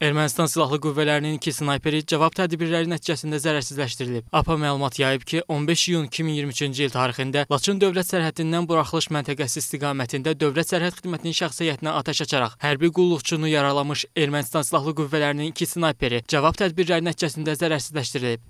Ermənistan Silahlı Qüvvələrinin iki snayperi cavab tədbirləri nəticəsində zərərsizləşdirilib. APA məlumat yayıb ki, 15 iyun 2023-cü il tarixində Laçın dövlət sərhədindən buraxılış məntəqəsi istiqamətində dövlət sərhəd xidmətinin şəxsiyyətinə atəş açaraq hərbi qulluqçunu yaralamış Ermənistan Silahlı Qüvvələrinin iki snayperi cavab tədbirləri nəticəsində zərərsizləşdirilib.